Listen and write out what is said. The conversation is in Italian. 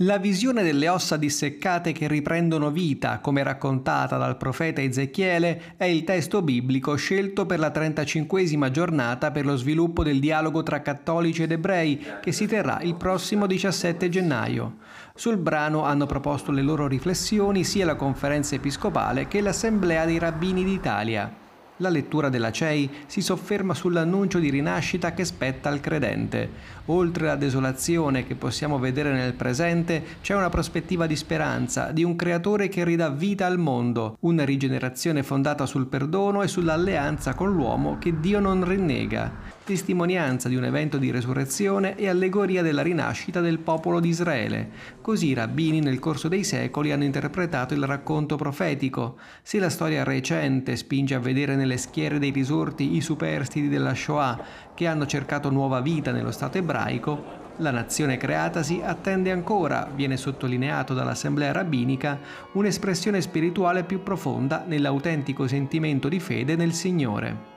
La visione delle ossa disseccate che riprendono vita, come raccontata dal profeta Ezechiele, è il testo biblico scelto per la 35 giornata per lo sviluppo del dialogo tra cattolici ed ebrei che si terrà il prossimo 17 gennaio. Sul brano hanno proposto le loro riflessioni sia la conferenza episcopale che l'Assemblea dei Rabbini d'Italia. La lettura della CEI si sofferma sull'annuncio di rinascita che spetta al credente. Oltre la desolazione che possiamo vedere nel presente, c'è una prospettiva di speranza, di un creatore che ridà vita al mondo, una rigenerazione fondata sul perdono e sull'alleanza con l'uomo che Dio non rinnega testimonianza di un evento di resurrezione e allegoria della rinascita del popolo di Israele. Così i rabbini nel corso dei secoli hanno interpretato il racconto profetico. Se la storia recente spinge a vedere nelle schiere dei risorti i superstiti della Shoah che hanno cercato nuova vita nello Stato ebraico, la nazione creatasi attende ancora, viene sottolineato dall'Assemblea rabbinica, un'espressione spirituale più profonda nell'autentico sentimento di fede nel Signore.